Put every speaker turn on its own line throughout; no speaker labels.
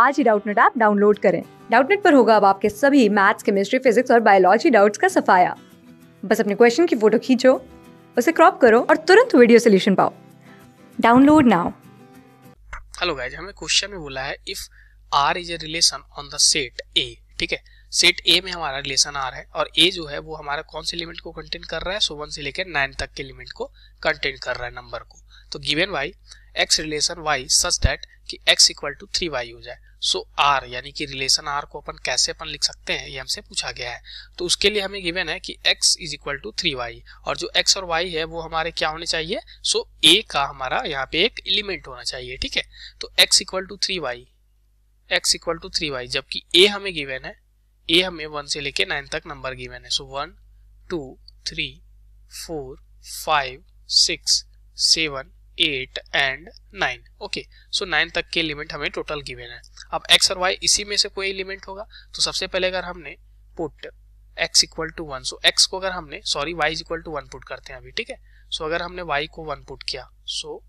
आज ही Doubtnut app download करें डाउटनेट पर होगा अब आपके सभी मैथ्स केमिस्ट्री फिजिक्स और बायोलॉजी डाउट्स का सफाया बस अपने क्वेश्चन की फोटो खींचो उसे क्रॉप करो और तुरंत वीडियो सोल्यूशन पाओ डाउनलोड नाउ
हेलो गाइज हमें क्वेश्चन में बोला है if R is a relation on the set A ठीक है सेट ए में हमारा रिलेशन आ रहा है और ए जो है वो हमारा कौन से लिमिट को कंटेन कर रहा है सो वन से लेकर नाइन तक के लिमिट को कंटेन कर रहा है नंबर को तो given y x relation y such that कि x equal to three y हो जाए सो आर यानी कि रिलेशन आर को अपन कैसे अपन लिख सकते हैं ये हमसे पूछा गया है तो उसके लिए हमें गिवेन है कि X is equal to three Y और जो एक्स और वाई है वो हमारे क्या होने चाहिए सो so, ए का हमारा यहाँ पे एक एलिमेंट होना चाहिए ठीक है तो X equal to three Y X equal to three Y जबकि ए हमें गिवेन है ए हमें वन से लेके नाइन तक नंबर गिवन है so one two three four five six seven eight and nine okay so nine तक के लिमिट हमें टोटल गिवन है अब एक्स और वाई इसी में से कोई लिमिट होगा तो सबसे पहले अगर हमने put X equal to one so X को अगर हमने sorry Y is equal to one put करते हैं अभी ठीक है सो अगर हमने वाई को वन पुट किया so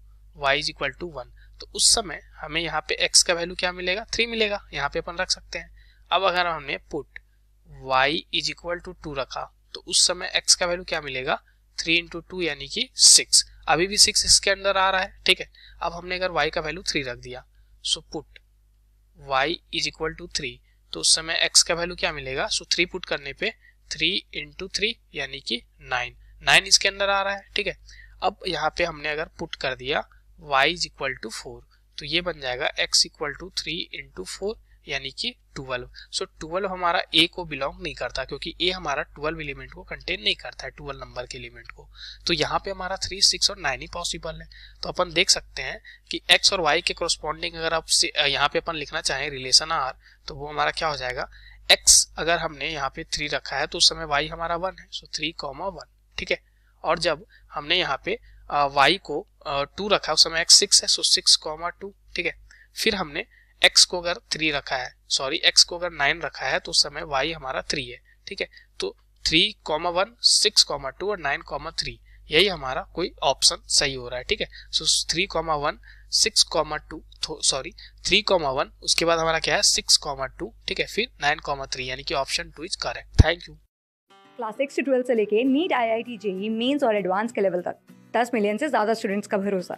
Y is equal to one तो उस समय हमें यहाँ पे एक्स का वैल्यू क्या मिलेगा थ्री मिलेगा यहाँ पे अपन रख सकते हैं अब अगर हमने put y is equal to two रखा तो उस समय x का वैल्यू क्या मिलेगा थ्री इंटू टू यानी कि सिक्स अभी भी सिक्स इसके अंदर आ रहा है ठीक है अब हमने अगर y का वैल्यू थ्री रख दिया so put y is equal to three तो उस समय x का वैल्यू क्या मिलेगा सो थ्री पुट करने पे थ्री इंटू थ्री यानी कि नाइन नाइन इसके अंदर आ रहा है ठीक है अब यहाँ पे हमने अगर पुट कर दिया y is equal to four तो ये बन जाएगा x equal to three into four यानी कि 12 सो so, 12 हमारा ए को बिलोंग नहीं करता क्योंकि ए हमारा 12 एलिमेंट को कंटेन नहीं करता है 12 नंबर के एलिमेंट को तो यहाँ पे हमारा 3, 6 और 9 ही पॉसिबल है तो अपन देख सकते हैं कि x और y के कोरस्पॉन्डिंग अगर आप यहाँ पे अपन लिखना चाहें रिलेशन आर तो वो हमारा क्या हो जाएगा x अगर हमने यहाँ पे थ्री रखा है तो उस समय वाई हमारा वन है सो थ्री कॉमा वन ठीक है और जब हमने यहाँ पे वाई को टू रखा उस समय एक्स सिक्स है सो सिक्स कॉमा टू ठीक है फिर हमने एक्स को अगर थ्री रखा है सॉरी एक्स को अगर नाइन रखा है तो उस समय y हमारा थ्री है ठीक है तो three comma one six comma two और नाइन कॉमा थ्री यही हमारा कोई ऑप्शन सही हो रहा है ठीक है so three comma one six comma two sorry three comma one उसके बाद हमारा क्या है सिक्स कॉमा टू ठीक है फिर नाइन कॉमा थ्री यानी कि option two is correct thank you
class six से ट्वेल्थ से लेके NEET I I T JEE mains और एडवांस के लेवल तक दस मिलियन से ज्यादा स्टूडेंट्स का भरोसा